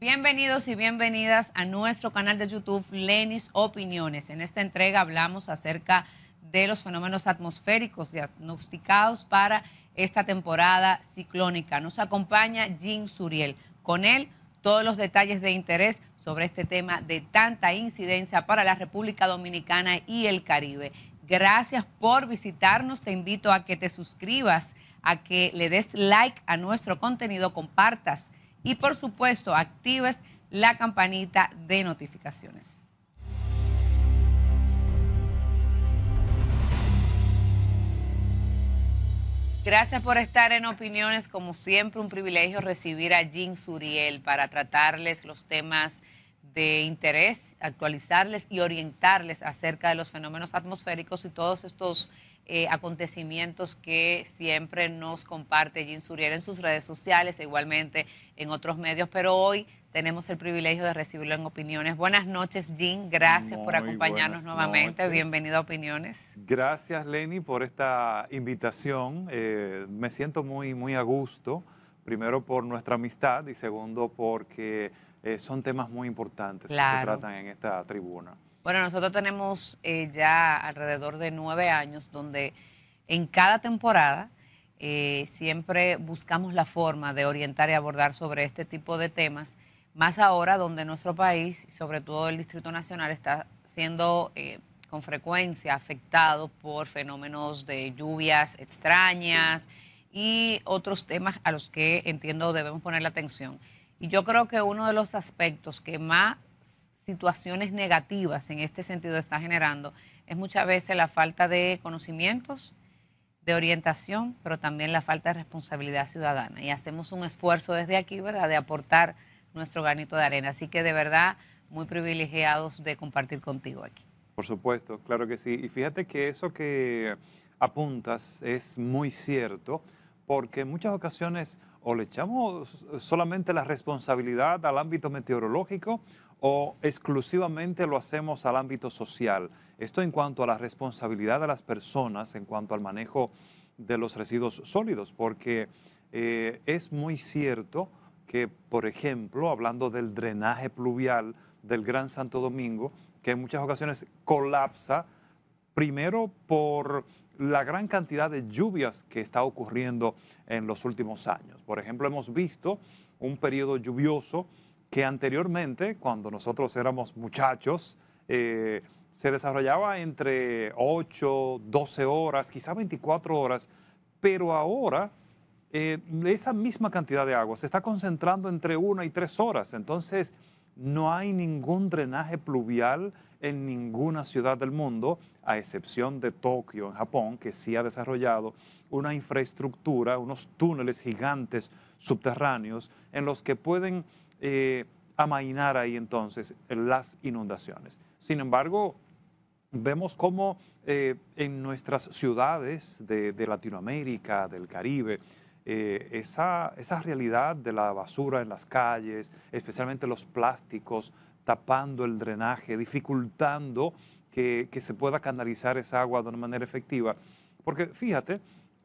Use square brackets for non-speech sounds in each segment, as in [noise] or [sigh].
Bienvenidos y bienvenidas a nuestro canal de YouTube Lenis Opiniones. En esta entrega hablamos acerca de los fenómenos atmosféricos diagnosticados para esta temporada ciclónica. Nos acompaña Jim Suriel. Con él, todos los detalles de interés sobre este tema de tanta incidencia para la República Dominicana y el Caribe. Gracias por visitarnos. Te invito a que te suscribas, a que le des like a nuestro contenido, compartas y por supuesto actives la campanita de notificaciones. Gracias por estar en Opiniones. Como siempre, un privilegio recibir a Jean Suriel para tratarles los temas de interés, actualizarles y orientarles acerca de los fenómenos atmosféricos y todos estos eh, acontecimientos que siempre nos comparte Jean Suriel en sus redes sociales e igualmente en otros medios, pero hoy tenemos el privilegio de recibirlo en Opiniones. Buenas noches, Jean, gracias por acompañarnos nuevamente, bienvenido a Opiniones. Gracias, Lenny, por esta invitación. Eh, me siento muy, muy a gusto, primero por nuestra amistad y segundo porque eh, son temas muy importantes que se tratan en esta tribuna. Bueno, nosotros tenemos eh, ya alrededor de nueve años donde en cada temporada eh, siempre buscamos la forma de orientar y abordar sobre este tipo de temas, más ahora donde nuestro país, sobre todo el Distrito Nacional, está siendo eh, con frecuencia afectado por fenómenos de lluvias extrañas y otros temas a los que entiendo debemos poner la atención. Y yo creo que uno de los aspectos que más situaciones negativas en este sentido está generando es muchas veces la falta de conocimientos, de orientación, pero también la falta de responsabilidad ciudadana. Y hacemos un esfuerzo desde aquí, ¿verdad?, de aportar nuestro granito de arena. Así que de verdad, muy privilegiados de compartir contigo aquí. Por supuesto, claro que sí. Y fíjate que eso que apuntas es muy cierto, porque en muchas ocasiones o le echamos solamente la responsabilidad al ámbito meteorológico o exclusivamente lo hacemos al ámbito social? Esto en cuanto a la responsabilidad de las personas, en cuanto al manejo de los residuos sólidos, porque eh, es muy cierto que, por ejemplo, hablando del drenaje pluvial del Gran Santo Domingo, que en muchas ocasiones colapsa, primero por la gran cantidad de lluvias que está ocurriendo en los últimos años. Por ejemplo, hemos visto un periodo lluvioso que anteriormente, cuando nosotros éramos muchachos, eh, se desarrollaba entre 8, 12 horas, quizá 24 horas, pero ahora eh, esa misma cantidad de agua se está concentrando entre 1 y 3 horas. Entonces, no hay ningún drenaje pluvial en ninguna ciudad del mundo, a excepción de Tokio, en Japón, que sí ha desarrollado una infraestructura, unos túneles gigantes subterráneos en los que pueden eh, amainar ahí entonces las inundaciones. Sin embargo, vemos cómo eh, en nuestras ciudades de, Latinoamérica, del Caribe, eh, esa, realidad de la basura en las calles, especialmente los plásticos, tapando el drenaje, dificultando que, se pueda canalizar esa agua de una manera efectiva. Porque fíjate,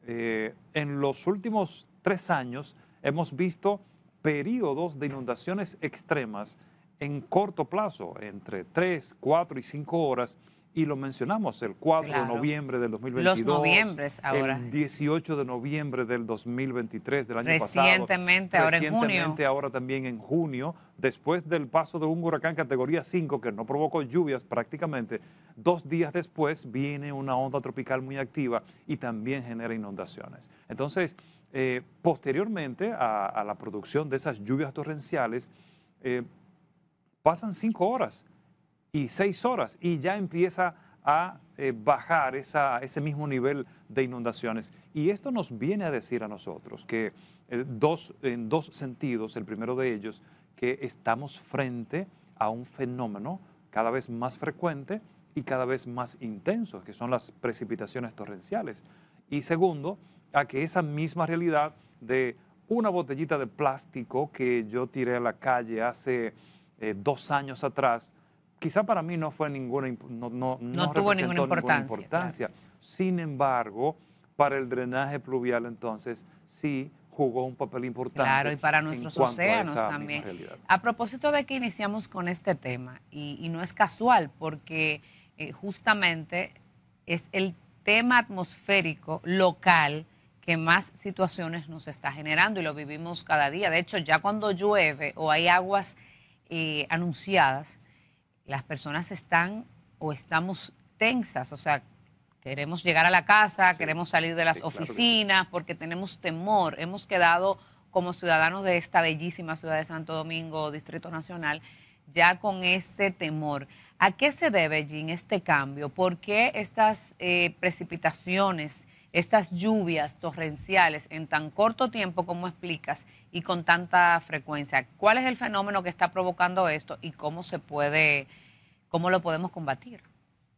en los últimos tres años hemos visto Períodos de inundaciones extremas en corto plazo, entre 3, 4 y 5 horas. Y lo mencionamos el 4 de noviembre del 2022. Los noviembres ahora. El 18 de noviembre del 2023, del año pasado. recientemente, ahora en junio. ahora también en junio, después del paso de un huracán categoría 5 que no provocó lluvias prácticamente, dos días después viene una onda tropical muy activa y también genera inundaciones. Entonces, eh, posteriormente a, la producción de esas lluvias torrenciales, eh, pasan cinco horas y seis horas y ya empieza a eh, bajar esa, ese mismo nivel de inundaciones. Y esto nos viene a decir a nosotros que dos, en dos sentidos, el primero de ellos, que estamos frente a un fenómeno cada vez más frecuente y cada vez más intenso, que son las precipitaciones torrenciales. Y segundo, a que esa misma realidad de una botellita de plástico que yo tiré a la calle hace eh, dos años atrás, quizá para mí no fue ninguna, no, no, tuvo ninguna importancia. Sin embargo, para el drenaje pluvial entonces sí jugó un papel importante. Claro, y para nuestros océanos también. A propósito de que iniciamos con este tema, y, no es casual, porque eh, justamente es el tema atmosférico local que más situaciones nos está generando y lo vivimos cada día. De hecho, ya cuando llueve o hay aguas eh, anunciadas, las personas están o estamos tensas, o sea, queremos llegar a la casa, queremos salir de las oficinas porque tenemos temor. Hemos quedado como ciudadanos de esta bellísima ciudad de Santo Domingo, Distrito Nacional, ya con ese temor. ¿A qué se debe, Jean, este cambio? ¿Por qué estas eh, precipitaciones? estas lluvias torrenciales en tan corto tiempo como explicas y con tanta frecuencia. ¿Cuál es el fenómeno que está provocando esto y cómo se puede, cómo lo podemos combatir?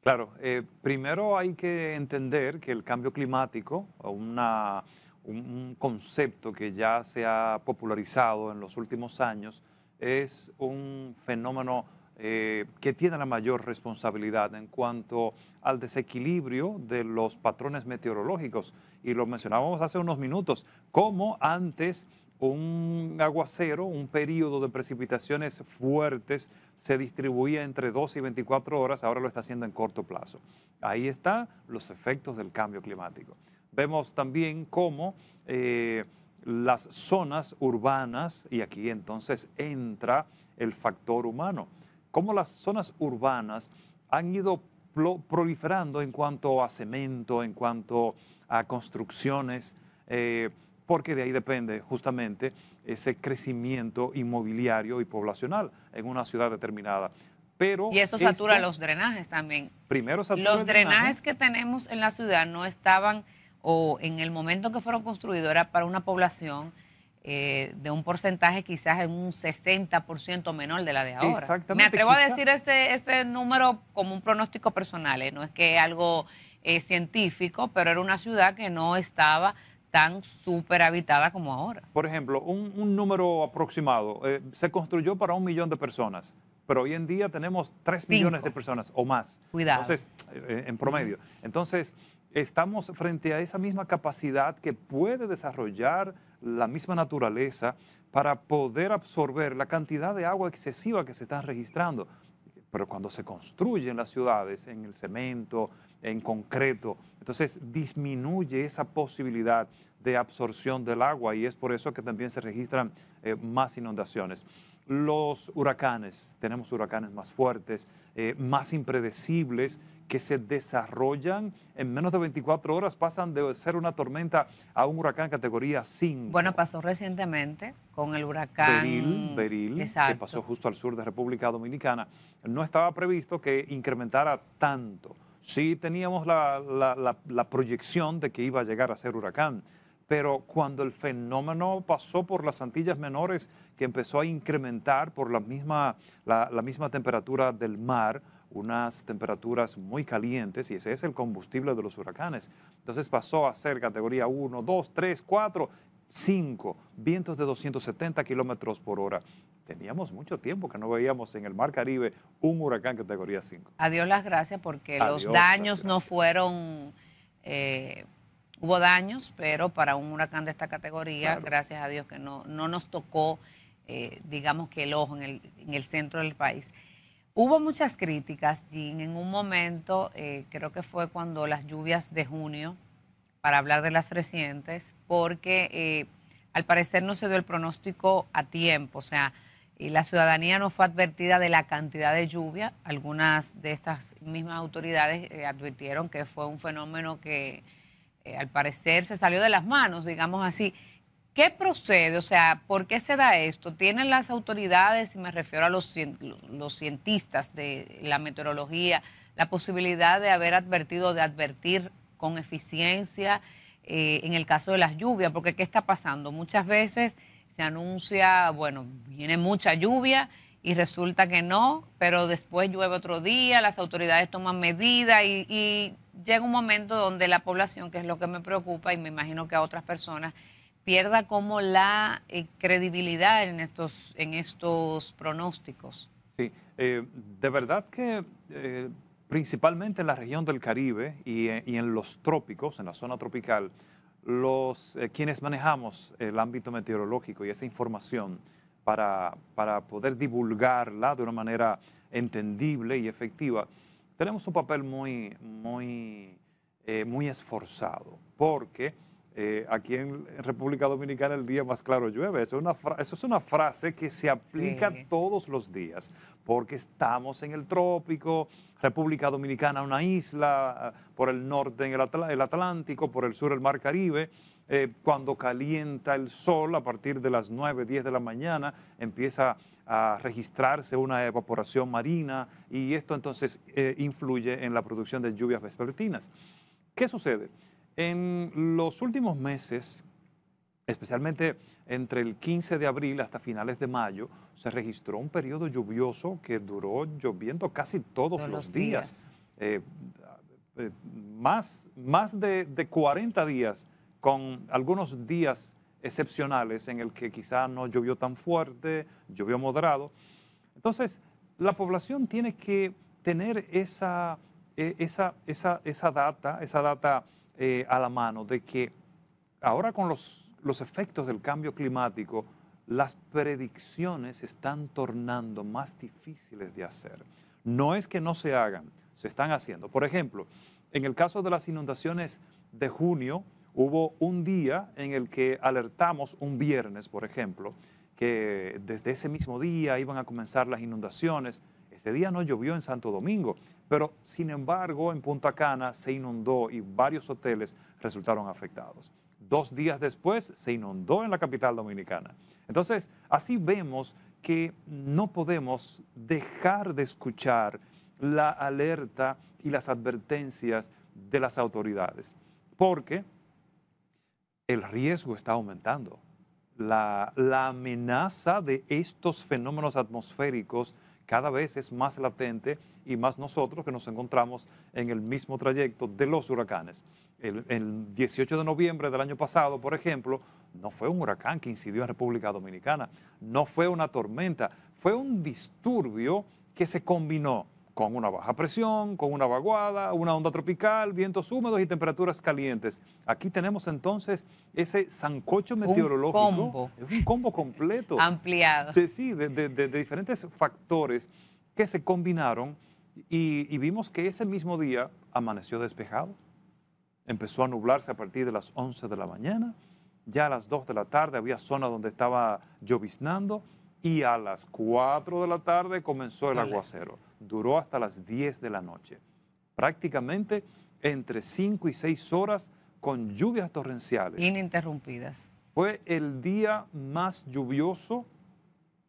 Claro, eh, primero hay que entender que el cambio climático, una, un concepto que ya se ha popularizado en los últimos años, es un fenómeno eh, que tiene la mayor responsabilidad en cuanto al desequilibrio de los patrones meteorológicos. Y lo mencionábamos hace unos minutos, como antes un aguacero, un periodo de precipitaciones fuertes se distribuía entre 2 y 24 horas, ahora lo está haciendo en corto plazo. Ahí están los efectos del cambio climático. Vemos también cómo... Eh, las zonas urbanas, y aquí entonces entra el factor humano cómo las zonas urbanas han ido proliferando en cuanto a cemento, en cuanto a construcciones, eh, porque de ahí depende justamente ese crecimiento inmobiliario y poblacional en una ciudad determinada. Pero y eso satura este los drenajes también. Primero satura Los drenajes que tenemos en la ciudad no estaban, o en el momento que fueron construidos, era para una población eh, de un porcentaje quizás en un 60% menor de la de ahora. Exactamente, Me atrevo a decir ese, número como un pronóstico personal, eh, no es que algo eh, científico, pero era una ciudad que no estaba tan súper habitada como ahora. Por ejemplo, un, número aproximado, se construyó para un millón de personas, pero hoy en día tenemos 3 millones de personas o más. Cuidado. Entonces, en promedio. Entonces, estamos frente a esa misma capacidad que puede desarrollar la misma naturaleza para poder absorber la cantidad de agua excesiva que se está registrando. Pero cuando se construyen las ciudades en el cemento, en concreto, entonces disminuye esa posibilidad de absorción del agua y es por eso que también se registran eh, más inundaciones. Los huracanes, tenemos huracanes más fuertes, eh, más impredecibles que se desarrollan en menos de 24 horas, pasan de ser una tormenta a un huracán categoría 5. Bueno, pasó recientemente con el huracán. Beril, que pasó justo al sur de República Dominicana. No estaba previsto que incrementara tanto. Sí teníamos la, proyección de que iba a llegar a ser huracán, pero cuando el fenómeno pasó por las Antillas Menores, que empezó a incrementar por la misma, la misma temperatura del mar, unas temperaturas muy calientes y ese es el combustible de los huracanes. Entonces pasó a ser categoría 1, 2, 3, 4, 5, vientos de 270 kilómetros por hora. Teníamos mucho tiempo que no veíamos en el Mar Caribe un huracán categoría 5. A Dios las gracias porque los daños no fueron... Eh, hubo daños, pero para un huracán de esta categoría, gracias a Dios que no, no nos tocó, eh, digamos que el ojo en el, en el centro del país. Hubo muchas críticas, Jean, en un momento, eh, creo que fue cuando las lluvias de junio, para hablar de las recientes, porque eh, al parecer no se dio el pronóstico a tiempo, o sea, la ciudadanía no fue advertida de la cantidad de lluvia. Algunas de estas mismas autoridades eh, advirtieron que fue un fenómeno que al parecer se salió de las manos, digamos así. ¿Qué procede? O sea, ¿por qué se da esto? ¿Tienen las autoridades, y me refiero a los, los cientistas de la meteorología, la posibilidad de haber advertido, de advertir con eficiencia eh, en el caso de las lluvias? Porque ¿qué está pasando? Muchas veces se anuncia, bueno, viene mucha lluvia y resulta que no, pero después llueve otro día, las autoridades toman medidas y llega un momento donde la población, que es lo que me preocupa y me imagino que a otras personas, pierda como la eh, credibilidad en estos, en estos pronósticos. Sí, eh, de verdad que eh, principalmente en la región del Caribe y, en los trópicos, en la zona tropical, los, quienes manejamos el ámbito meteorológico y esa información para, para poder divulgarla de una manera entendible y efectiva, tenemos un papel muy, muy, muy esforzado, porque eh, aquí en República Dominicana el día más claro llueve. Eso es una, frase que se aplica todos los días, porque estamos en el trópico, República Dominicana una isla, eh, por el norte en el, Atlántico, por el sur el Mar Caribe. Eh, cuando calienta el sol a partir de las 9, 10 de la mañana, empieza a registrarse una evaporación marina y esto entonces influye en la producción de lluvias vespertinas. ¿Qué sucede? En los últimos meses, especialmente entre el 15 de abril hasta finales de mayo, se registró un periodo lluvioso que duró lloviendo casi todos, los días. Eh, eh, más más de, 40 días, con algunos días excepcionales en el que quizá no llovió tan fuerte, llovió moderado. Entonces, la población tiene que tener esa, e, esa, esa, esa data, esa data eh, a la mano de que ahora con los, los efectos del cambio climático, las predicciones se están tornando más difíciles de hacer. No es que no se hagan, se están haciendo. Por ejemplo, en el caso de las inundaciones de junio, hubo un día en el que alertamos, un viernes, por ejemplo, que desde ese mismo día iban a comenzar las inundaciones. Ese día no llovió en Santo Domingo, pero, sin embargo, en Punta Cana se inundó y varios hoteles resultaron afectados. Dos días después se inundó en la capital dominicana. Entonces, así vemos que no podemos dejar de escuchar la alerta y las advertencias de las autoridades, porque el riesgo está aumentando. La, amenaza de estos fenómenos atmosféricos cada vez es más latente y más nosotros que nos encontramos en el mismo trayecto de los huracanes. El, 18 de noviembre del año pasado, por ejemplo, no fue un huracán que incidió en República Dominicana, no fue una tormenta, fue un disturbio que se combinó con una baja presión, con una vaguada, una onda tropical, vientos húmedos y temperaturas calientes. Aquí tenemos entonces ese zancocho meteorológico. Un combo. Un combo completo. [laughs] Ampliado. De, sí, de diferentes factores que se combinaron y, vimos que ese mismo día amaneció despejado. Empezó a nublarse a partir de las 11 de la mañana. Ya a las 2 de la tarde había zona donde estaba lloviznando. Y a las 4 de la tarde comenzó el aguacero. Duró hasta las 10 de la noche. Prácticamente entre 5 y 6 horas con lluvias torrenciales. Ininterrumpidas. Fue el día más lluvioso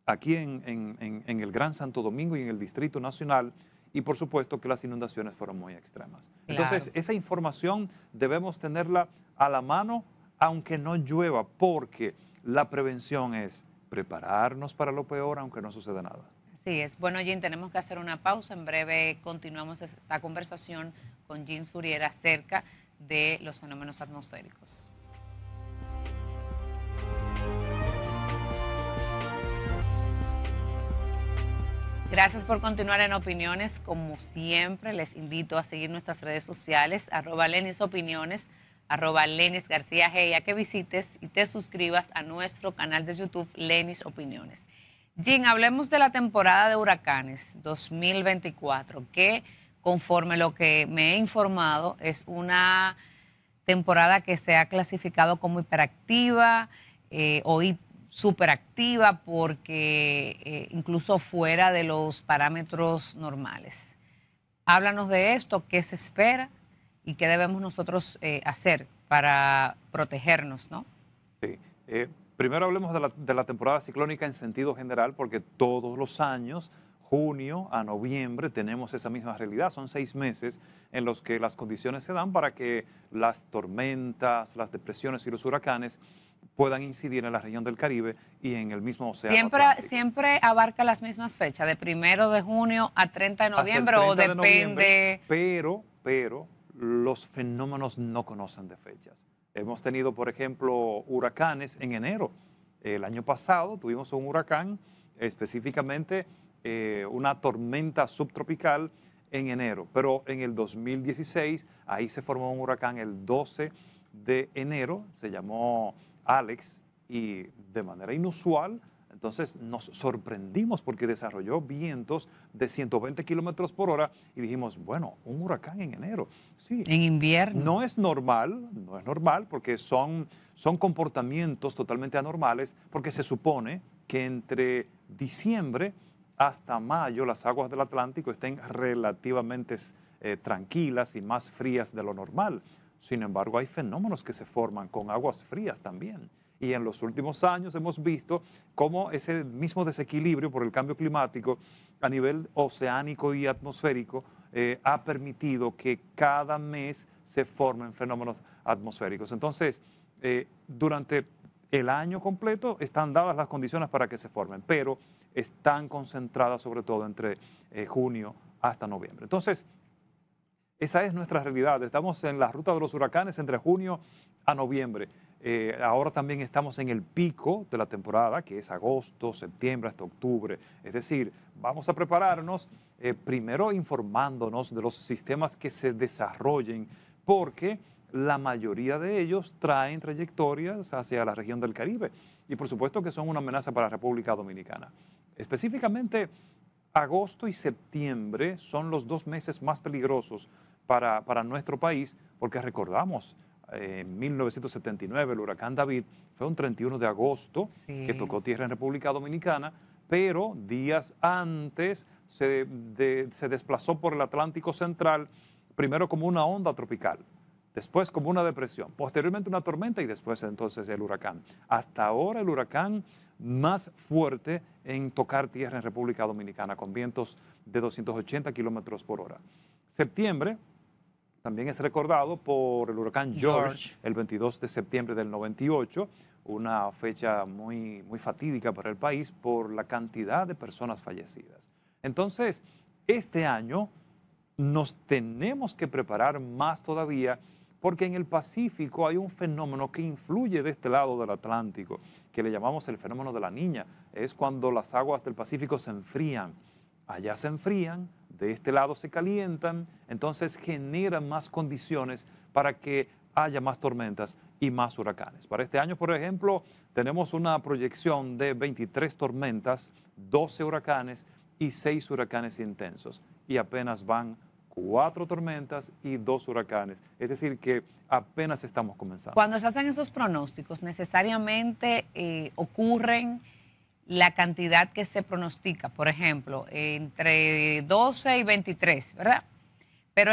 aquí en el Gran Santo Domingo y en el Distrito Nacional y por supuesto que las inundaciones fueron muy extremas. Entonces, esa información debemos tenerla a la mano aunque no llueva, porque la prevención es prepararnos para lo peor aunque no suceda nada. sí es. Bueno, Jim, tenemos que hacer una pausa. En breve continuamos esta conversación con jean Suriera acerca de los fenómenos atmosféricos. Gracias por continuar en Opiniones. Como siempre, les invito a seguir nuestras redes sociales, arroba Lenis Opiniones, arroba Lenis García gea que visites y te suscribas a nuestro canal de YouTube, Lenis Opiniones. Jim, hablemos de la temporada de huracanes 2024, que conforme lo que me he informado, es una temporada que se ha clasificado como hiperactiva. Eh, o superactiva, porque eh, incluso fuera de los parámetros normales. Háblanos de esto, qué se espera y qué debemos nosotros eh, hacer para protegernos, ¿no? Sí. Eh, primero hablemos de la, de la temporada ciclónica en sentido general porque todos los años junio a noviembre tenemos esa misma realidad. Son seis meses en los que las condiciones se dan para que las tormentas, las depresiones y los huracanes puedan incidir en la región del Caribe y en el mismo océano. Siempre, siempre abarca las mismas fechas, de primero de junio a 30 de noviembre o depende. pero, pero los fenómenos no conocen de fechas. Hemos tenido, por ejemplo, huracanes en enero. El año pasado tuvimos un huracán, específicamente eh, una tormenta subtropical en enero, pero en el 2016 ahí se formó un huracán el 12 de enero, se llamó Alex y de manera inusual, entonces nos sorprendimos porque desarrolló vientos de 120 kilómetros por hora y dijimos, bueno, un huracán en enero. Sí, en invierno. No es normal, no es normal porque son, son comportamientos totalmente anormales porque se supone que entre diciembre hasta mayo las aguas del Atlántico estén relativamente eh, tranquilas y más frías de lo normal. Sin embargo, hay fenómenos que se forman con aguas frías también. Y en los últimos años hemos visto cómo ese mismo desequilibrio por el cambio climático a nivel oceánico y atmosférico eh, ha permitido que cada mes se formen fenómenos atmosféricos. Entonces, eh, durante el año completo están dadas las condiciones para que se formen, pero están concentradas sobre todo entre eh, junio hasta noviembre. Entonces, esa es nuestra realidad. Estamos en la ruta de los huracanes entre junio a noviembre. Eh, ahora también estamos en el pico de la temporada, que es agosto, septiembre hasta octubre. Es decir, vamos a prepararnos eh, primero informándonos de los sistemas que se desarrollen, porque la mayoría de ellos traen trayectorias hacia la región del Caribe y por supuesto que son una amenaza para la República Dominicana. Específicamente, agosto y septiembre son los dos meses más peligrosos para, nuestro país, porque recordamos, eh, en 1979 el huracán David fue un 31 de agosto que tocó tierra en República Dominicana, pero días antes se, se desplazó por el Atlántico Central, primero como una onda tropical, después como una depresión, posteriormente una tormenta y después entonces el huracán. Hasta ahora el huracán más fuerte en tocar tierra en República Dominicana, con vientos de 280 kilómetros por hora. Septiembre, también es recordado por el huracán George, el 22 de septiembre del 98, una fecha muy, muy fatídica para el país por la cantidad de personas fallecidas. Entonces, este año nos tenemos que preparar más todavía porque en el Pacífico hay un fenómeno que influye de este lado del Atlántico, que le llamamos el fenómeno de la niña. Es cuando las aguas del Pacífico se enfrían. Allá se enfrían, de este lado se calientan, entonces generan más condiciones para que haya más tormentas y más huracanes. Para este año, por ejemplo, tenemos una proyección de 23 tormentas, 12 huracanes y 6 huracanes intensos. Y apenas van 4 tormentas y 2 huracanes. Es decir, que apenas estamos comenzando. Cuando se hacen esos pronósticos, necesariamente eh, ocurren la cantidad que se pronostica, por ejemplo, entre 12 y 23, ¿verdad? Pero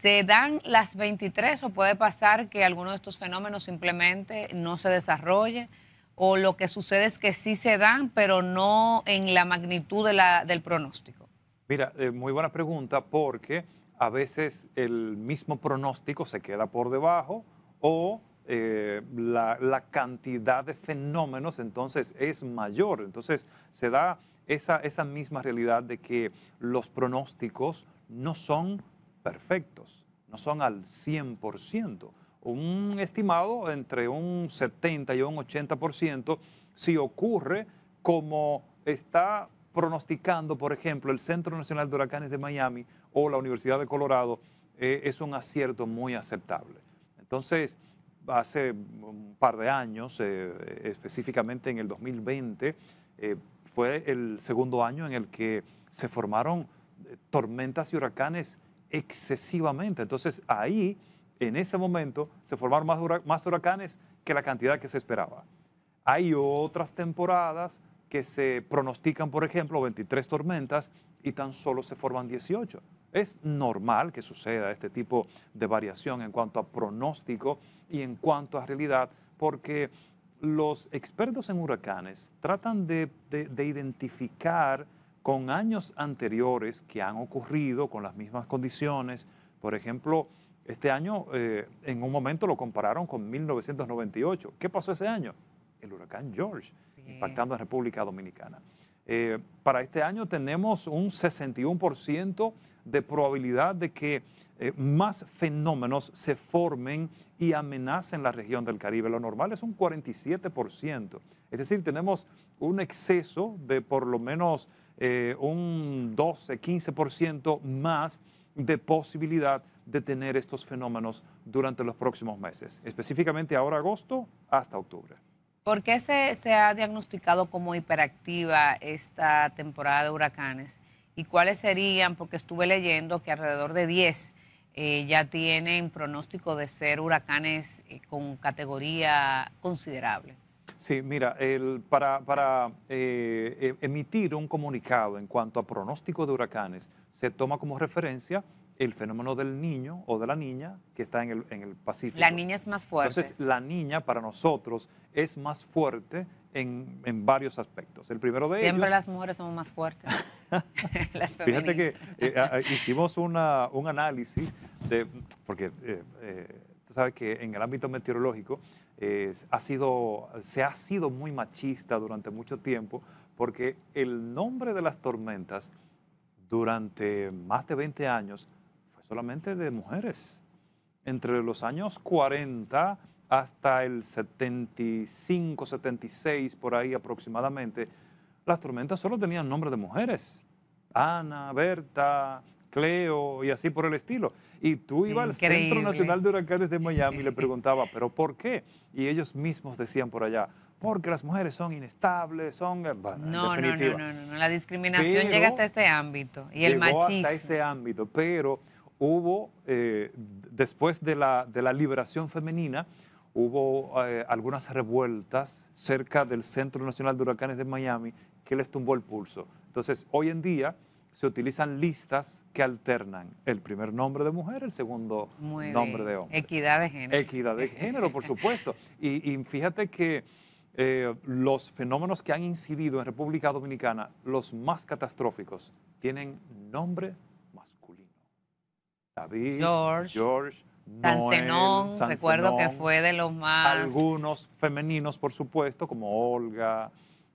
se dan las 23 o puede pasar que alguno de estos fenómenos simplemente no se desarrolle o lo que sucede es que sí se dan, pero no en la magnitud del pronóstico. Mira, eh, muy buena pregunta porque a veces el mismo pronóstico se queda por debajo o eh, la, cantidad de fenómenos entonces es mayor. Entonces se da esa, esa misma realidad de que los pronósticos no son perfectos, no son al 100%. Un estimado entre un 70 y un 80% si ocurre como está pronosticando, por ejemplo, el Centro Nacional de Huracanes de Miami o la Universidad de Colorado, eh, es un acierto muy aceptable. Entonces, hace un par de años, eh, específicamente en el 2020, eh, fue el segundo año en el que se formaron eh, tormentas y huracanes excesivamente. Entonces ahí, en ese momento, se formaron más, más huracanes que la cantidad que se esperaba. Hay otras temporadas que se pronostican, por ejemplo, 23 tormentas y tan solo se forman 18. Es normal que suceda este tipo de variación en cuanto a pronóstico y en cuanto a realidad, porque los expertos en huracanes tratan de, identificar con años anteriores que han ocurrido con las mismas condiciones. Por ejemplo, este año eh, en un momento lo compararon con 1998. ¿Qué pasó ese año? El huracán George, impactando en República Dominicana. Eh, para este año tenemos un 61% de probabilidad de que eh, más fenómenos se formen y amenaza en la región del Caribe. Lo normal es un 47%. Es decir, tenemos un exceso de por lo menos eh, un 12, 15% más de posibilidad de tener estos fenómenos durante los próximos meses, específicamente ahora agosto hasta octubre. ¿Por qué se, se ha diagnosticado como hiperactiva esta temporada de huracanes? ¿Y cuáles serían? Porque estuve leyendo que alrededor de 10 eh, ya tienen pronóstico de ser huracanes eh, con categoría considerable. Sí, mira, el, para, para eh, e, emitir un comunicado en cuanto a pronóstico de huracanes, se toma como referencia el fenómeno del niño o de la niña que está en el, en el Pacífico. La niña es más fuerte. Entonces, la niña para nosotros es más fuerte en, varios aspectos. El primero de ellos... Siempre las mujeres somos más fuertes. [laughs] [laughs] Fíjate que hicimos una, un análisis porque eh, eh, tú sabes que en el ámbito meteorológico eh, ha sido, se ha sido muy machista durante mucho tiempo porque el nombre de las tormentas durante más de 20 años fue solamente de mujeres. Entre los años 40 hasta el 75, 76, por ahí aproximadamente, las tormentas solo tenían nombre de mujeres. Ana, Berta, Cleo y así por el estilo. Y tú ibas al Centro Nacional de Huracanes de Miami y le [laughs] preguntaba, ¿pero por qué? Y ellos mismos decían por allá, porque las mujeres son inestables, son... no, no, no, no, no, la discriminación llega hasta ese ámbito y el llegó machismo. Hasta ese ámbito, pero hubo, eh, después de la, liberación femenina, hubo eh, algunas revueltas cerca del Centro Nacional de Huracanes de Miami que les tumbó el pulso. Entonces, hoy en día se utilizan listas que alternan el primer nombre de mujer, el segundo nombre de hombre. Equidad de género. Equidad de género, por supuesto. [laughs] Y, fíjate que eh, los fenómenos que han incidido en República Dominicana, los más catastróficos, tienen nombre masculino. David, George, George recuerdo que fue de los más... Algunos femeninos, por supuesto, como Olga,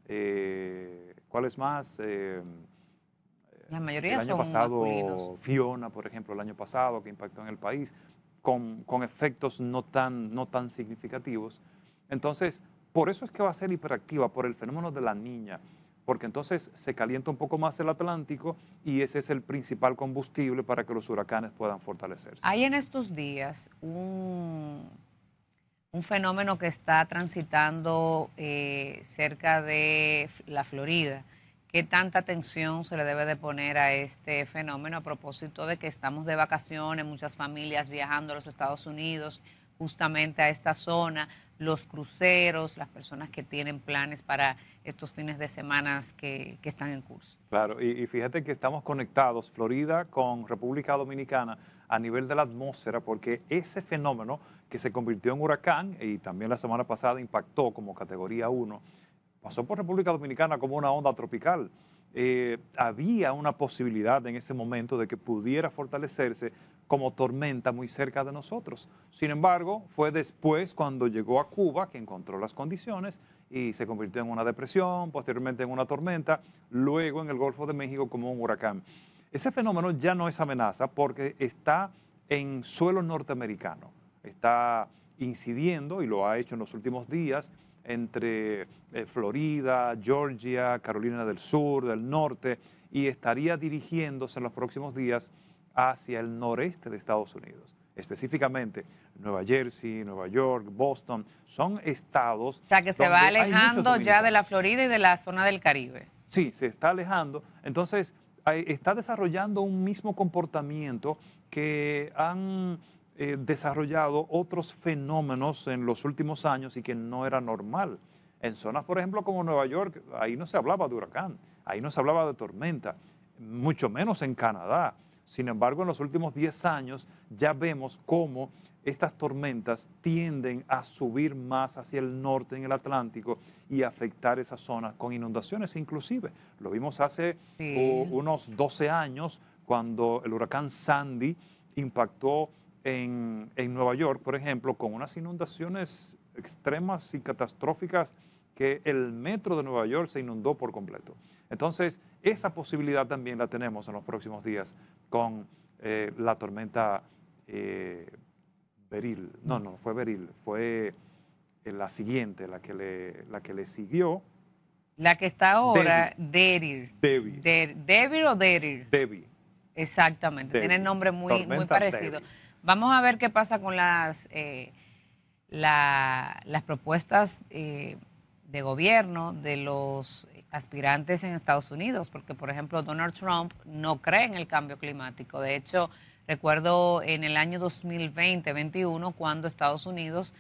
eh, ¿cuáles más? Eh, la mayoría el año son pasado, Fiona, por ejemplo, el año pasado, que impactó en el país, con, con efectos no tan, no tan significativos. Entonces, por eso es que va a ser hiperactiva, por el fenómeno de la niña, porque entonces se calienta un poco más el Atlántico y ese es el principal combustible para que los huracanes puedan fortalecerse. Hay en estos días un, un fenómeno que está transitando eh, cerca de la Florida qué tanta atención se le debe de poner a este fenómeno a propósito de que estamos de vacaciones, muchas familias viajando a los Estados Unidos, justamente a esta zona, los cruceros, las personas que tienen planes para estos fines de semana que, están en curso. Claro, y, y, fíjate que estamos conectados, Florida con República Dominicana, a nivel de la atmósfera, porque ese fenómeno que se convirtió en huracán y también la semana pasada impactó como categoría 1 pasó por República Dominicana como una onda tropical. Eh, había una posibilidad en ese momento de que pudiera fortalecerse como tormenta muy cerca de nosotros. Sin embargo, fue después cuando llegó a Cuba que encontró las condiciones y se convirtió en una depresión, posteriormente en una tormenta, luego en el Golfo de México como un huracán. Ese fenómeno ya no es amenaza porque está en suelo norteamericano, está incidiendo y lo ha hecho en los últimos días entre eh, Florida, Georgia, Carolina del Sur, del Norte, y estaría dirigiéndose en los próximos días hacia el noreste de Estados Unidos. Específicamente Nueva Jersey, Nueva York, Boston, son estados... O sea, que se va alejando ya de la Florida y de la zona del Caribe. Sí, se está alejando. Entonces, está desarrollando un mismo comportamiento que han eh, desarrollado otros fenómenos en los últimos años y que no era normal. En zonas, por ejemplo, como Nueva York, ahí no se hablaba de huracán, ahí no se hablaba de tormenta, mucho menos en Canadá. Sin embargo, en los últimos 10 años ya vemos cómo estas tormentas tienden a subir más hacia el norte en el Atlántico y afectar esas zonas con inundaciones inclusive. Lo vimos hace oh, unos 12 años cuando el huracán Sandy impactó en, Nueva York, por ejemplo, con unas inundaciones extremas y catastróficas que el metro de Nueva York se inundó por completo. Entonces, esa posibilidad también la tenemos en los próximos días con eh, la tormenta eh, Beril. No, no, fue Beril, fue eh, la siguiente, la que le, la que le siguió. La que está ahora, Derir. Debbie. Debbie o Derir. Debbie. Exactamente, tiene el nombre muy, muy parecido. Vamos a ver qué pasa con las, eh, las propuestas eh, de gobierno de los aspirantes en Estados Unidos, porque por ejemplo Donald Trump no cree en el cambio climático. De hecho, recuerdo en el año 2020-21 cuando Estados Unidos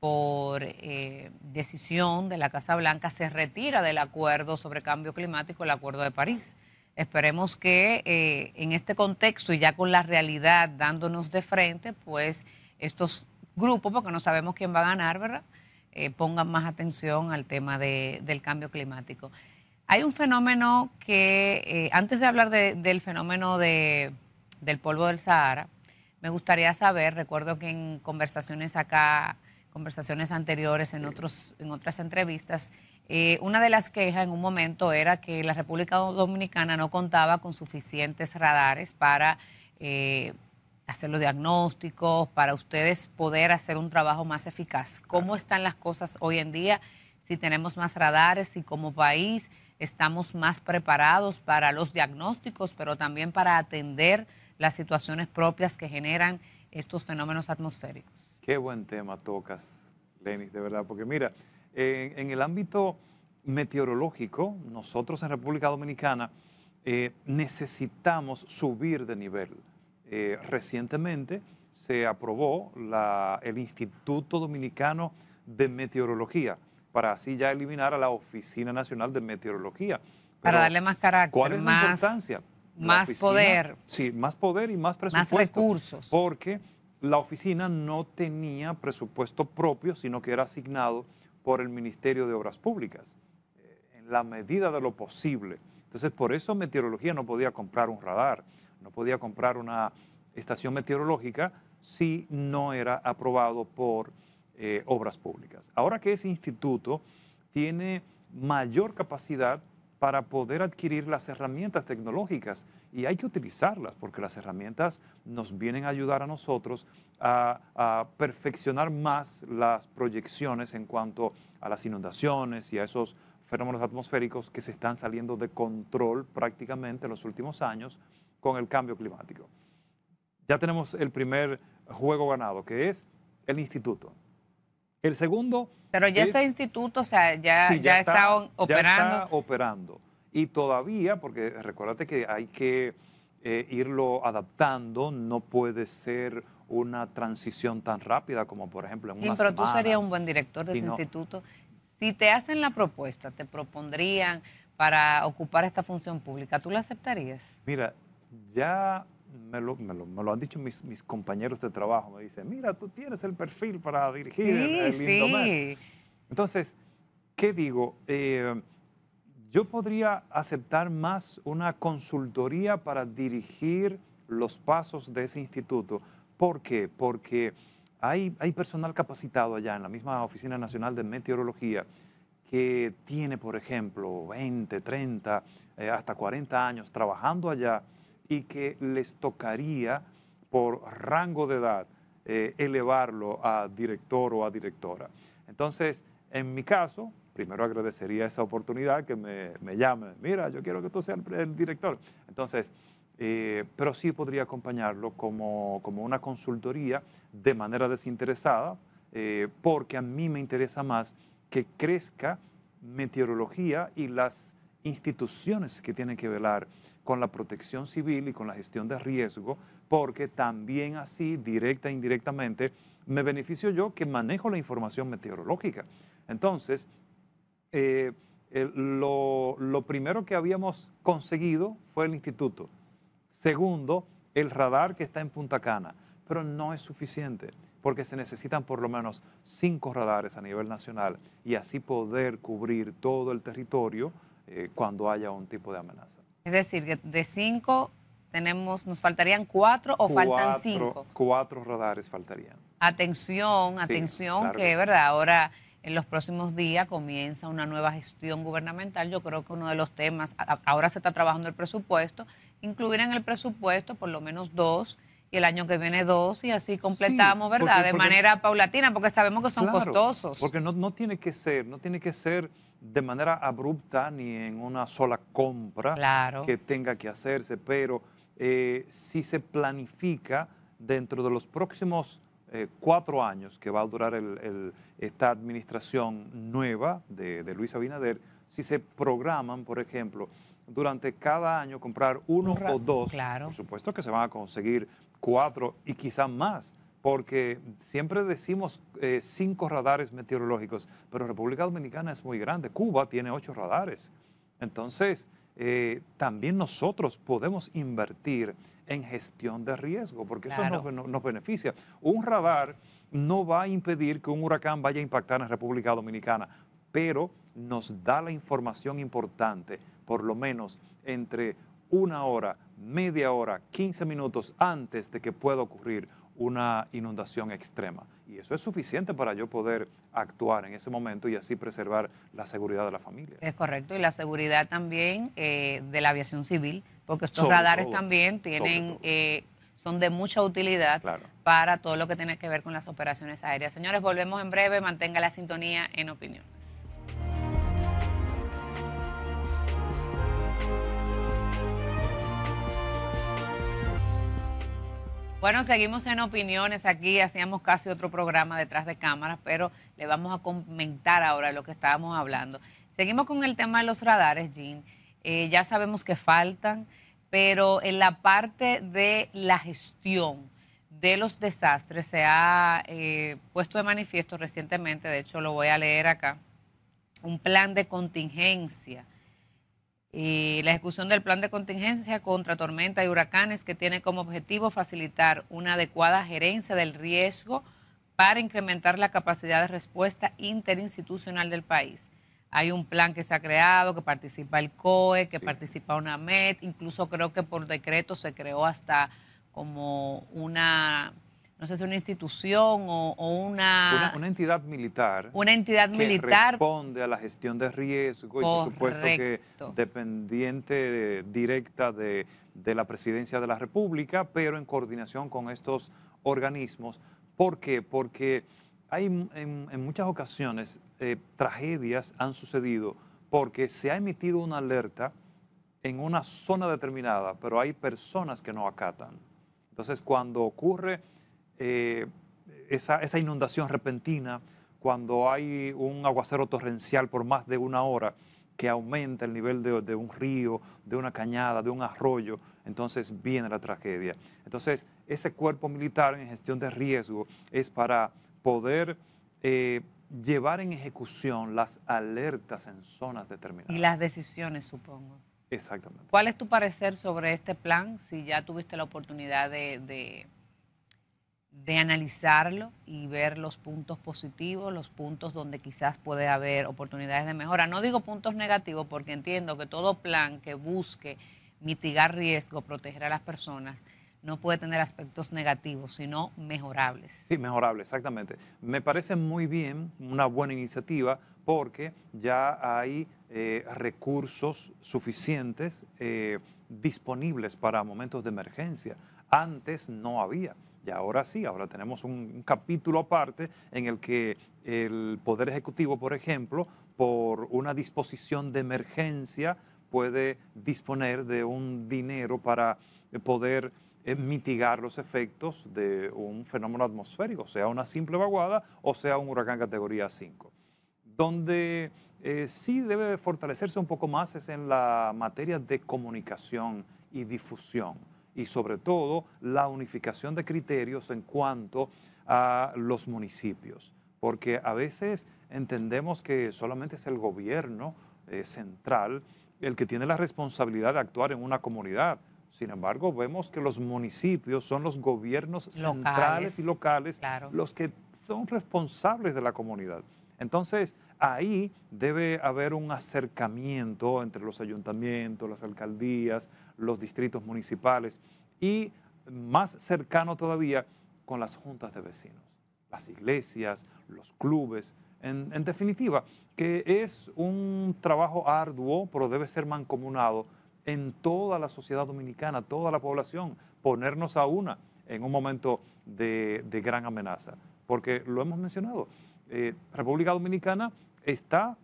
por eh, decisión de la Casa Blanca se retira del acuerdo sobre cambio climático, el acuerdo de París. Esperemos que eh, en este contexto y ya con la realidad dándonos de frente, pues estos grupos, porque no sabemos quién va a ganar, ¿verdad? Eh, pongan más atención al tema del cambio climático. Hay un fenómeno que, eh, antes de hablar del fenómeno de, del polvo del Sahara, me gustaría saber, recuerdo que en conversaciones acá, conversaciones anteriores, en, otros, en otras entrevistas, eh, una de las quejas en un momento era que la República Dominicana no contaba con suficientes radares para eh, hacer los diagnósticos, para ustedes poder hacer un trabajo más eficaz. ¿Cómo están las cosas hoy en día? Si tenemos más radares, y como país estamos más preparados para los diagnósticos, pero también para atender las situaciones propias que generan estos fenómenos atmosféricos. Qué buen tema tocas, Lenny, de verdad, porque mira, eh, en el ámbito meteorológico, nosotros en República Dominicana eh, necesitamos subir de nivel. Eh, recientemente se aprobó el Instituto Dominicano de Meteorología para así ya eliminar a la Oficina Nacional de Meteorología. para darle más carácter, más, importancia? más poder. Sí, más poder y más presupuesto. Más recursos. Porque la oficina no tenía presupuesto propio, sino que era asignado por el Ministerio de Obras Públicas, eh, en la medida de lo posible. Entonces, por eso meteorología no podía comprar un radar, no podía comprar una estación meteorológica si no era aprobado por eh, obras públicas. Ahora que ese instituto tiene mayor capacidad para poder adquirir las herramientas tecnológicas y hay que utilizarlas porque las herramientas nos vienen a ayudar a nosotros a, perfeccionar más las proyecciones en cuanto a las inundaciones y a esos fenómenos atmosféricos que se están saliendo de control prácticamente en los últimos años con el cambio climático. Ya tenemos el primer juego ganado, que es el instituto. El segundo pero ya este instituto, o sea, ya, está, operando. Ya está operando. Y todavía, porque recuérdate que hay que eh, irlo adaptando, no puede ser una transición tan rápida como por ejemplo en sí, pero tú serías un buen director de ese instituto. Si te hacen la propuesta, te propondrían para ocupar esta función pública, ¿tú la aceptarías? Mira, ya me lo, han dicho mis, compañeros de trabajo. Me dicen, mira, tú tienes el perfil para dirigir el, Entonces, ¿qué digo? Eh, yo podría aceptar más una consultoría para dirigir los pasos de ese instituto. ¿Por qué? Porque hay, hay personal capacitado allá en la misma Oficina Nacional de Meteorología que tiene, por ejemplo, 20, 30, eh, hasta 40 años trabajando allá y que les tocaría por rango de edad eh, elevarlo a director o a directora. Entonces, en mi caso, primero agradecería esa oportunidad que me, me llamen, mira, yo quiero que tú seas el, director. Entonces, eh, pero sí podría acompañarlo como, una consultoría de manera desinteresada, eh, porque a mí me interesa más que crezca meteorología y las instituciones que tienen que velar con la protección civil y con la gestión de riesgo, porque también así, directa e indirectamente, me beneficio yo que manejo la información meteorológica. Entonces, eh, lo, primero que habíamos conseguido fue el instituto. Segundo, el radar que está en Punta Cana, pero no es suficiente porque se necesitan por lo menos cinco radares a nivel nacional y así poder cubrir todo el territorio eh, cuando haya un tipo de amenaza. Es decir, que de cinco tenemos, nos faltarían cuatro o faltan cinco. Cuatro radares faltarían. Atención, atención, que, verdad, ahora en los próximos días comienza una nueva gestión gubernamental. Yo creo que uno de los temas, ahora se está trabajando el presupuesto, incluir en el presupuesto por lo menos dos y el año que viene dos y así completamos, ¿verdad? de manera paulatina, porque sabemos que son costosos. Porque no, no tiene que ser, no tiene que ser de manera abrupta ni en una sola compra que tenga que hacerse, pero eh, si se planifica dentro de los próximos eh, cuatro años que va a durar esta administración nueva de, Luis Abinader, si se programan, por ejemplo, durante cada año comprar uno o dos, por supuesto que se van a conseguir cuatro y quizás más porque siempre decimos eh, cinco radares meteorológicos, pero República Dominicana es muy grande, Cuba tiene ocho radares. Entonces, eh, también nosotros podemos invertir en gestión de riesgo, porque eso nos, beneficia. Un radar no va a impedir que un huracán vaya a impactar en República Dominicana, pero nos da la información importante, por lo menos entre una hora, media hora, 15 minutos antes de que pueda ocurrir una inundación extrema. Y eso es suficiente para yo poder actuar en ese momento y así preservar la seguridad de la familia. Es correcto, y la seguridad también eh, de la aviación civil, porque estos radares también tienen, eh, son de mucha utilidad para todo lo que tiene que ver con las operaciones aéreas. Señores, volvemos en breve, mantenga la sintonía en opinión. Bueno, seguimos en opiniones aquí, hacíamos casi otro programa detrás de cámaras, pero le vamos a comentar ahora lo que estábamos hablando. Seguimos con el tema de los radares, Jean. Eh, ya sabemos que faltan, pero en la parte de la gestión de los desastres se ha eh, puesto de manifiesto recientemente, de hecho lo voy a leer acá, un plan de contingencia y la ejecución del plan de contingencia contra tormenta y huracanes que tiene como objetivo facilitar una adecuada gerencia del riesgo para incrementar la capacidad de respuesta interinstitucional del país. Hay un plan que se ha creado, que participa el COE, que participa participa UNAMED, incluso creo que por decreto se creó hasta como una no sé si una institución o, una, una, entidad militar. Una entidad que militar. responde a la gestión de riesgo y por supuesto que dependiente directa de, la presidencia de la República, pero en coordinación con estos organismos. ¿Por qué? Porque hay en, muchas ocasiones eh, tragedias han sucedido porque se ha emitido una alerta en una zona determinada, pero hay personas que no acatan. Entonces, cuando ocurre eh, esa, inundación repentina, cuando hay un aguacero torrencial por más de una hora que aumenta el nivel de, un río, de una cañada, de un arroyo, entonces viene la tragedia. Entonces, ese cuerpo militar en gestión de riesgo es para poder eh, llevar en ejecución las alertas en zonas determinadas. Y las decisiones, supongo. Exactamente. ¿Cuál es tu parecer sobre este plan, si ya tuviste la oportunidad de, de analizarlo y ver los puntos positivos, los puntos donde quizás puede haber oportunidades de mejora. No digo puntos negativos porque entiendo que todo plan que busque mitigar riesgo, proteger a las personas, no puede tener aspectos negativos, sino mejorables. Sí, mejorables, exactamente. Me parece muy bien, una buena iniciativa, porque ya hay eh, recursos suficientes eh, disponibles para momentos de emergencia. Antes no había. Y ahora sí, ahora tenemos un, capítulo aparte en el que el Poder Ejecutivo, por ejemplo, por una disposición de emergencia, puede disponer de un dinero para poder eh, mitigar los efectos de un fenómeno atmosférico, sea una simple vaguada o sea un huracán categoría 5. Donde eh, sí debe fortalecerse un poco más es en la materia de comunicación y difusión y sobre todo la unificación de criterios en cuanto a los municipios, porque a veces entendemos que solamente es el gobierno eh, central el que tiene la responsabilidad de actuar en una comunidad. Sin embargo, vemos que los municipios son los gobiernos centrales y locales los que son responsables de la comunidad. Entonces, Ahí debe haber un acercamiento entre los ayuntamientos, las alcaldías, los distritos municipales y más cercano todavía con las juntas de vecinos, las iglesias, los clubes, en, definitiva, que es un trabajo arduo, pero debe ser mancomunado en toda la sociedad dominicana, toda la población, ponernos a una en un momento de, gran amenaza. Porque lo hemos mencionado, eh, República Dominicana está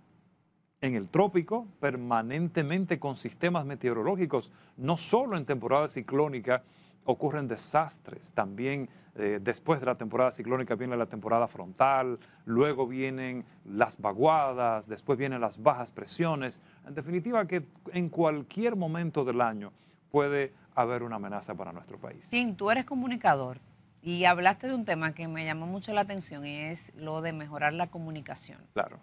en el trópico permanentemente con sistemas meteorológicos. No solo en temporada ciclónica ocurren desastres, también eh, después de la temporada ciclónica viene la temporada frontal, luego vienen las vaguadas, después vienen las bajas presiones. En definitiva, que en cualquier momento del año puede haber una amenaza para nuestro país. Sí, tú eres comunicador y hablaste de un tema que me llamó mucho la atención y es lo de mejorar la comunicación. Claro.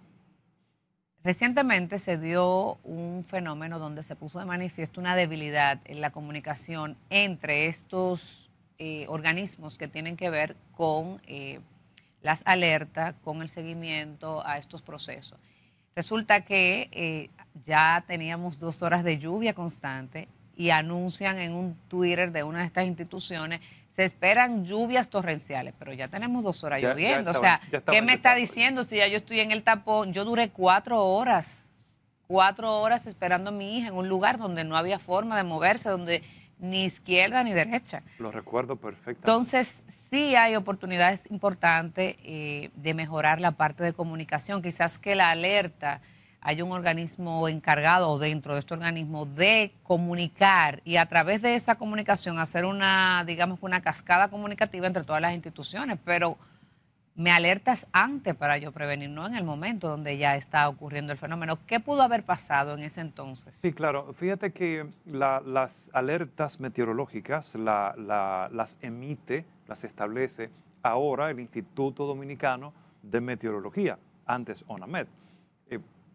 Recientemente se dio un fenómeno donde se puso de manifiesto una debilidad en la comunicación entre estos eh, organismos que tienen que ver con eh, las alertas, con el seguimiento a estos procesos. Resulta que eh, ya teníamos dos horas de lluvia constante y anuncian en un Twitter de una de estas instituciones, se esperan lluvias torrenciales, pero ya tenemos dos horas lloviendo. o sea, ¿qué me está diciendo si ya yo estoy en el tapón? Yo duré cuatro horas, cuatro horas esperando a mi hija en un lugar donde no había forma de moverse, donde ni izquierda ni derecha. Lo recuerdo perfectamente. Entonces, sí hay oportunidades importantes eh, de mejorar la parte de comunicación. Quizás que la alerta hay un organismo encargado dentro de este organismo de comunicar y a través de esa comunicación hacer una, digamos, una cascada comunicativa entre todas las instituciones, pero me alertas antes para yo prevenir, no en el momento donde ya está ocurriendo el fenómeno. ¿Qué pudo haber pasado en ese entonces? Sí, claro. Fíjate que las alertas meteorológicas las emite, las establece ahora el Instituto Dominicano de Meteorología, antes ONAMED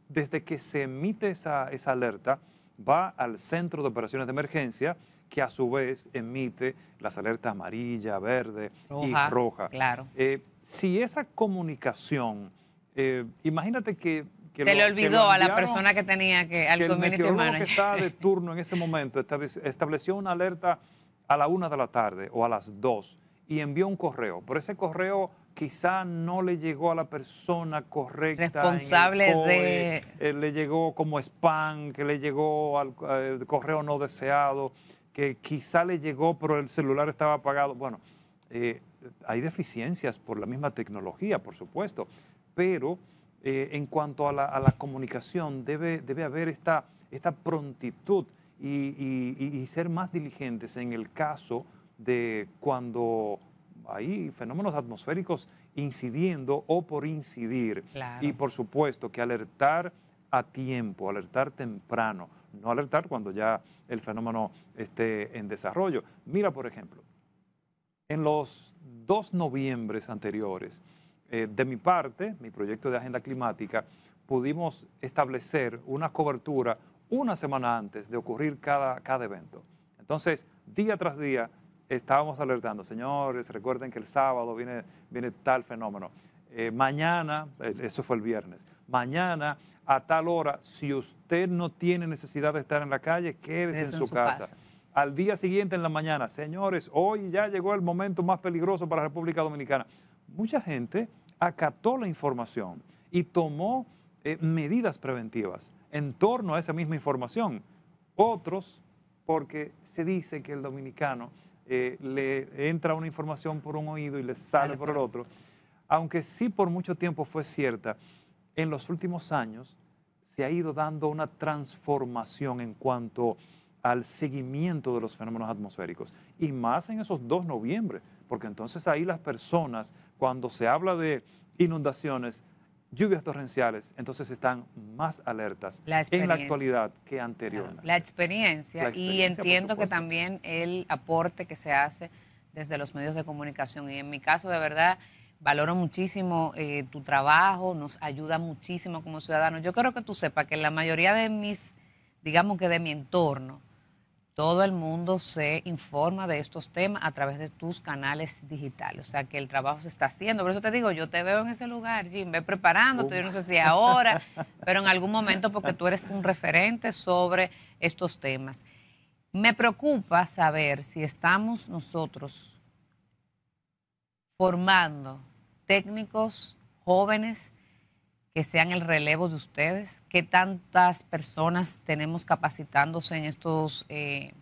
desde que se emite esa, alerta, va al centro de operaciones de emergencia, que a su vez emite las alertas amarilla, verde y roja. Claro. Eh, si esa comunicación, eh, imagínate que... Se le olvidó a la persona que tenía que, al el que está de [laughs] turno en ese momento estableció una alerta a la una de la tarde o a las dos y envió un correo. Por ese correo quizá no le llegó a la persona correcta. Responsable de... Eh, le llegó como spam, que le llegó al eh, correo no deseado, que quizá le llegó pero el celular estaba apagado. Bueno, eh, hay deficiencias por la misma tecnología, por supuesto, pero en cuanto a la, comunicación debe, haber esta, prontitud y ser más diligentes en el caso de cuando hay fenómenos atmosféricos incidiendo o por incidir. Y por supuesto que alertar a tiempo, alertar temprano, no alertar cuando ya el fenómeno esté en desarrollo. Mira, por ejemplo, en los dos noviembres anteriores, eh, de mi parte, mi proyecto de agenda climática, pudimos establecer una cobertura una semana antes de ocurrir cada, cada evento. Entonces, día tras día estábamos alertando, señores, recuerden que el sábado viene, viene tal fenómeno. Eh, mañana, eh, eso fue el viernes, mañana a tal hora, si usted no tiene necesidad de estar en la calle, quédese en, su, casa. Al día siguiente en la mañana, señores, hoy ya llegó el momento más peligroso para la República Dominicana. Mucha gente acató la información y tomó eh, medidas preventivas en torno a esa misma información. Otros, porque se dice que el dominicano eh, le entra una información por un oído y le sale por el otro. Aunque sí por mucho tiempo fue cierta, en los últimos años se ha ido dando una transformación en cuanto al seguimiento de los fenómenos atmosféricos, y más en esos dos noviembre, porque entonces ahí las personas, cuando se habla de inundaciones, lluvias torrenciales, entonces están más alertas en la actualidad que anterior. la, experiencia. y entiendo que también el aporte que se hace desde los medios de comunicación. Y en mi caso, de verdad, valoro muchísimo eh, tu trabajo, nos ayuda muchísimo como ciudadanos. Yo creo que tú sepas que la mayoría de mis, digamos que de mi entorno, todo el mundo se informa de estos temas a través de tus canales digitales. O sea que el trabajo se está haciendo. Por eso te digo, yo te veo en ese lugar, Jim, ve preparándote, yo no sé si ahora, [laughs] pero en algún momento porque tú eres un referente sobre estos temas. Me preocupa saber si estamos nosotros formando técnicos jóvenes que sean el relevo de ustedes? ¿Qué tantas personas tenemos capacitándose en, estos, eh,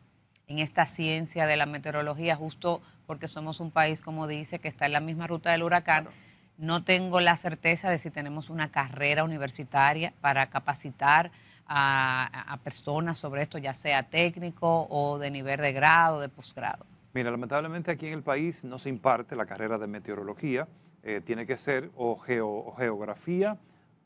en esta ciencia de la meteorología? Justo porque somos un país, como dice, que está en la misma ruta del huracán. No tengo la certeza de si tenemos una carrera universitaria para capacitar a, personas sobre esto, ya sea técnico o de nivel de grado, de posgrado. Mira, lamentablemente aquí en el país no se imparte la carrera de meteorología. Eh, tiene que ser o geografía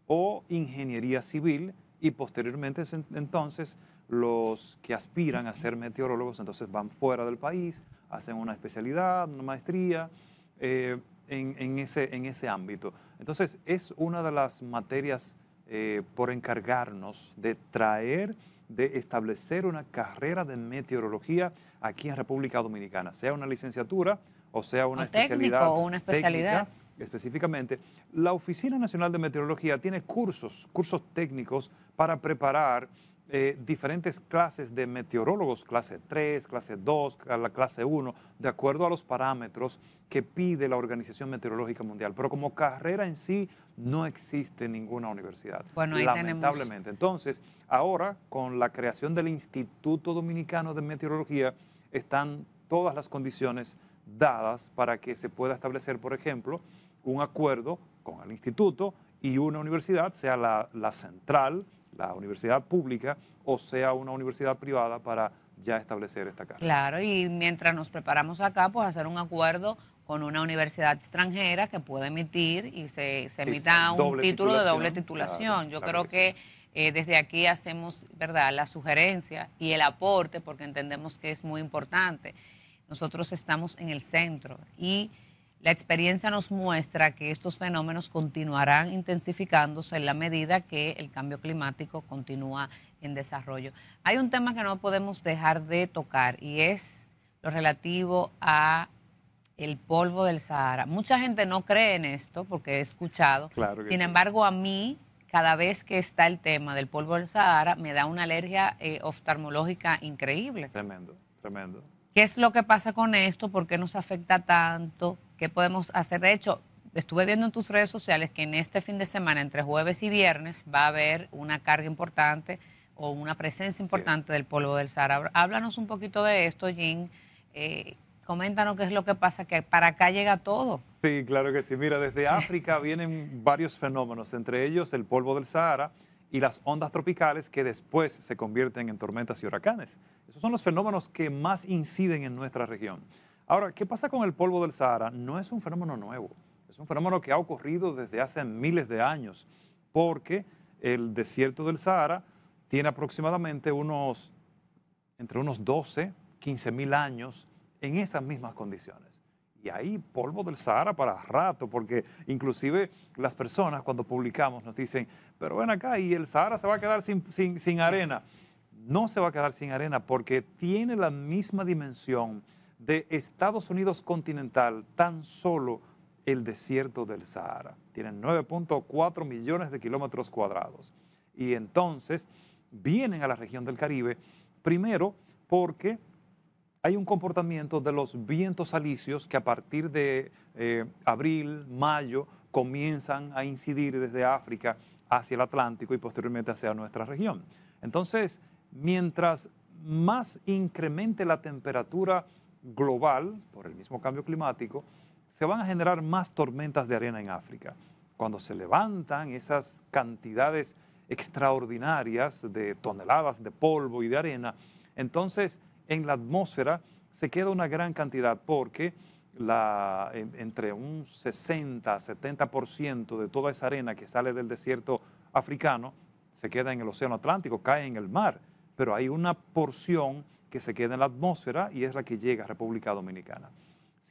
o ingeniería civil y posteriormente entonces los que aspiran a ser meteorólogos entonces van fuera del país, hacen una especialidad, una maestría eh, en, ese, en ese ámbito. Entonces es una de las materias eh, por encargarnos de traer, de establecer una carrera de meteorología aquí en República Dominicana, sea una licenciatura o sea una especialidad específicamente, la Oficina Nacional de Meteorología tiene cursos, cursos técnicos para preparar eh, diferentes clases de meteorólogos, clase 3, clase 2, la clase 1, de acuerdo a los parámetros que pide la Organización Meteorológica Mundial. Pero como carrera en sí no existe ninguna universidad, bueno, lamentablemente. Entonces, ahora con la creación del Instituto Dominicano de Meteorología están todas las condiciones dadas para que se pueda establecer, por ejemplo, un acuerdo con el instituto y una universidad, sea la, central, la universidad pública o sea una universidad privada para ya establecer esta carrera. Claro, y mientras nos preparamos acá, pues hacer un acuerdo con una universidad extranjera que pueda emitir y se, se emita un título de doble titulación. Yo creo que, eh, desde aquí hacemos, ¿verdad?, la sugerencia y el aporte porque entendemos que es muy importante. Nosotros estamos en el centro y la experiencia nos muestra que estos fenómenos continuarán intensificándose en la medida que el cambio climático continúa en desarrollo. Hay un tema que no podemos dejar de tocar y es lo relativo a el polvo del Sahara. Mucha gente no cree en esto porque he escuchado. Sin embargo, a mí, cada vez que está el tema del polvo del Sahara, me da una alergia eh, oftalmológica increíble. Tremendo, tremendo. ¿Qué es lo que pasa con esto? ¿Por qué nos afecta tanto? ¿Qué podemos hacer? De hecho, estuve viendo en tus redes sociales que en este fin de semana, entre jueves y viernes, va a haber una carga importante o una presencia importante del polvo del Sahara. Háblanos un poquito de esto, Jim. Eh, coméntanos qué es lo que pasa, que para acá llega todo. Sí, claro que sí. Mira, desde [laughs] África vienen varios fenómenos, entre ellos el polvo del Sahara y las ondas tropicales que después se convierten en tormentas y huracanes. Esos son los fenómenos que más inciden en nuestra región. Ahora, ¿qué pasa con el polvo del Sahara? No es un fenómeno nuevo, es un fenómeno que ha ocurrido desde hace miles de años, porque el desierto del Sahara tiene aproximadamente unos, entre unos 12, 15 mil años en esas mismas condiciones. Y ahí polvo del Sahara para rato, porque inclusive las personas cuando publicamos nos dicen, pero ven acá y el Sahara se va a quedar sin, arena. No se va a quedar sin arena porque tiene la misma dimensión de Estados Unidos continental, tan solo el desierto del Sahara. Tiene 9.4 millones de kilómetros cuadrados. Y entonces vienen a la región del Caribe, primero porque hay un comportamiento de los vientos alisios que a partir de eh, abril, mayo, comienzan a incidir desde África hacia el Atlántico y posteriormente hacia nuestra región. Entonces, mientras más incremente la temperatura global por el mismo cambio climático, se van a generar más tormentas de arena en África. Cuando se levantan esas cantidades extraordinarias de toneladas de polvo y de arena, entonces en la atmósfera se queda una gran cantidad porque la, entre un 60-70% de toda esa arena que sale del desierto africano se queda en el Océano Atlántico, cae en el mar, pero hay una porción que se queda en la atmósfera y es la que llega a República Dominicana.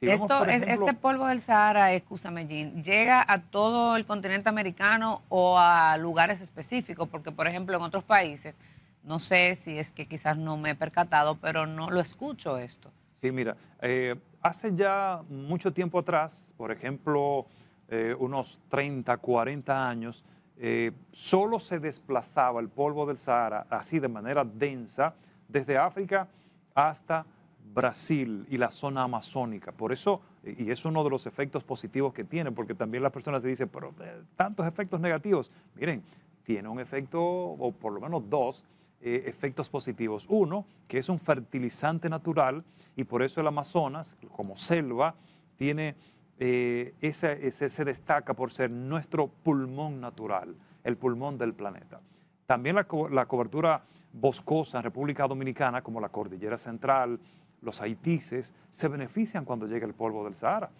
este polvo del Sahara, escúchame Jean, ¿llega a todo el continente americano o a lugares específicos? Porque, por ejemplo, en otros países, no sé si es que quizás no me he percatado, pero no lo escucho esto. Sí, mira, eh, Hace ya mucho tiempo atrás, por ejemplo, eh, unos 30, 40 años, eh, solo se desplazaba el polvo del Sahara así de manera densa desde África hasta Brasil y la zona amazónica. Por eso, y es uno de los efectos positivos que tiene, porque también las personas se dicen, pero eh, tantos efectos negativos. Miren, tiene un efecto, o por lo menos dos, eh, efectos positivos. Uno, que es un fertilizante natural y por eso el Amazonas, como selva, tiene, eh, se destaca por ser nuestro pulmón natural, el pulmón del planeta. También la, la cobertura boscosa en República Dominicana, como la Cordillera Central, los haitíes se benefician cuando llega el polvo del Sahara.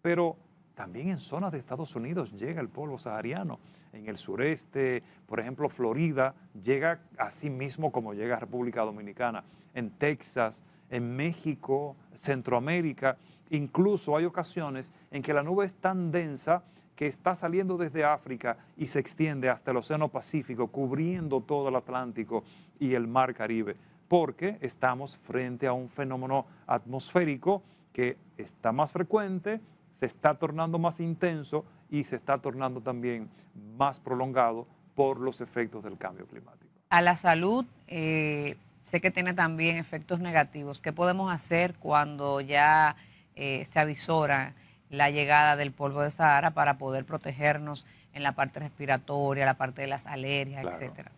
Pero también en zonas de Estados Unidos llega el polvo sahariano. En el sureste, por ejemplo, Florida llega así mismo como llega a República Dominicana. En Texas, en México, Centroamérica. Incluso hay ocasiones en que la nube es tan densa que está saliendo desde África y se extiende hasta el Océano Pacífico, cubriendo todo el Atlántico y el Mar Caribe, porque estamos frente a un fenómeno atmosférico que está más frecuente, se está tornando más intenso y se está tornando también más prolongado por los efectos del cambio climático. A la salud eh, sé que tiene también efectos negativos. ¿Qué podemos hacer cuando ya eh, se avisora la llegada del polvo de Sahara para poder protegernos en la parte respiratoria, la parte de las alergias, etcétera?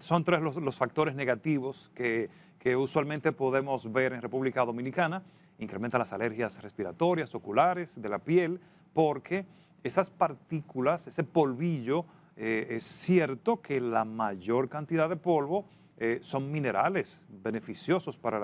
Son, tres los, factores negativos que usualmente podemos ver en República Dominicana. Incrementa las alergias respiratorias, oculares, de la piel, porque esas partículas, ese polvillo, eh, es cierto que la mayor cantidad de polvo eh, son minerales beneficiosos para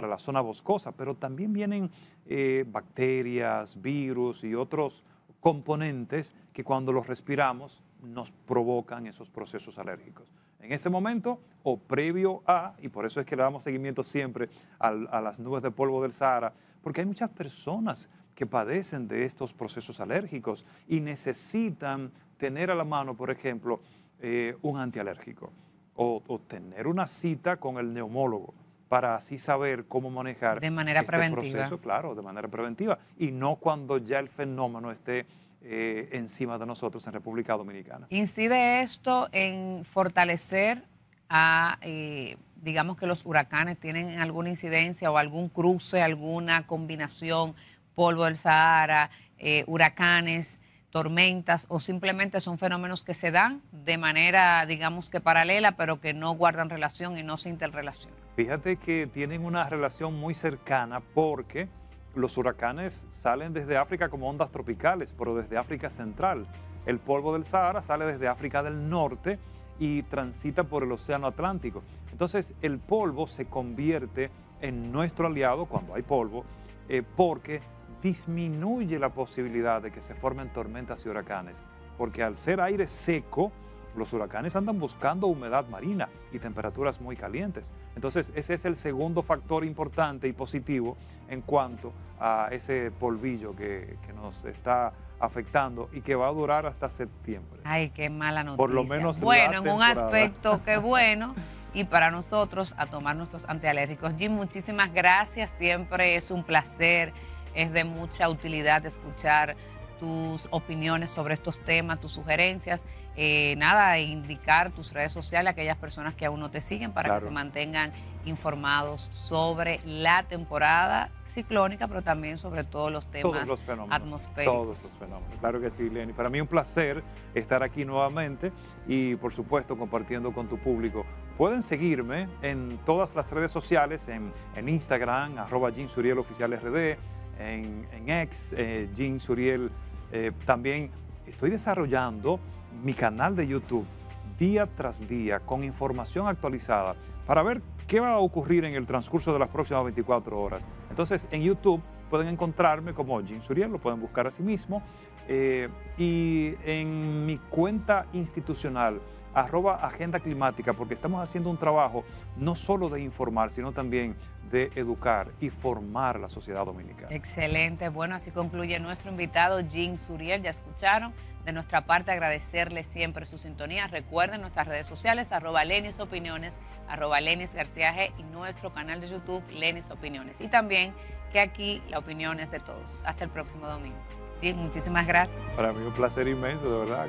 la, zona boscosa, pero también vienen eh, bacterias, virus y otros componentes que cuando los respiramos nos provocan esos procesos alérgicos en ese momento o previo a, y por eso es que le damos seguimiento siempre a, las nubes de polvo del Sahara, porque hay muchas personas que padecen de estos procesos alérgicos y necesitan tener a la mano, por ejemplo, eh, un antialérgico o, tener una cita con el neumólogo para así saber cómo manejar de manera este proceso, claro, de manera preventiva y no cuando ya el fenómeno esté eh, encima de nosotros en República Dominicana. ¿Incide esto en fortalecer a, eh, digamos que los huracanes tienen alguna incidencia o algún cruce, alguna combinación, polvo del Sahara, eh, huracanes? tormentas o simplemente son fenómenos que se dan de manera, digamos que paralela, pero que no guardan relación y no se interrelacionan. Fíjate que tienen una relación muy cercana porque los huracanes salen desde África como ondas tropicales, pero desde África Central. El polvo del Sahara sale desde África del Norte y transita por el Océano Atlántico. Entonces el polvo se convierte en nuestro aliado cuando hay polvo eh, porque disminuye la posibilidad de que se formen tormentas y huracanes, porque al ser aire seco, los huracanes andan buscando humedad marina y temperaturas muy calientes. Entonces, ese es el segundo factor importante y positivo en cuanto a ese polvillo que, nos está afectando y que va a durar hasta septiembre. Ay, qué mala noticia. Por lo menos bueno, en un aspecto que [laughs] bueno. Y para nosotros, a tomar nuestros antialérgicos. Jim, muchísimas gracias. Siempre es un placer, es de mucha utilidad escuchar tus opiniones sobre estos temas, tus sugerencias. Eh, nada, e indicar tus redes sociales a aquellas personas que aún no te siguen para que se mantengan informados sobre la temporada ciclónica, pero también sobre todos los temas los fenómenos, atmosféricos. Todos los fenómenos. Claro que sí, Lenny. Para mí un placer estar aquí nuevamente y, por supuesto, compartiendo con tu público. Pueden seguirme en todas las redes sociales, en, en Instagram, arroba Jean en, en X, eh, Suriel eh, también estoy desarrollando mi canal de YouTube día tras día con información actualizada para ver qué va a ocurrir en el transcurso de las próximas 24 horas. Entonces, en YouTube pueden encontrarme como Jim Suriel, lo pueden buscar a sí mismo. Eh, y en mi cuenta institucional, arroba agenda climática, porque estamos haciendo un trabajo no solo de informar, sino también de educar y formar la sociedad dominicana. Excelente, bueno, así concluye nuestro invitado Jim Suriel, ya escucharon. De nuestra parte, agradecerle siempre su sintonía. Recuerden nuestras redes sociales, arroba Lenis Opiniones, arroba Lenis García y nuestro canal de YouTube, Lenis Opiniones. Y también que aquí la opinión es de todos. Hasta el próximo domingo. Jim, muchísimas gracias. Para mí un placer inmenso, de verdad.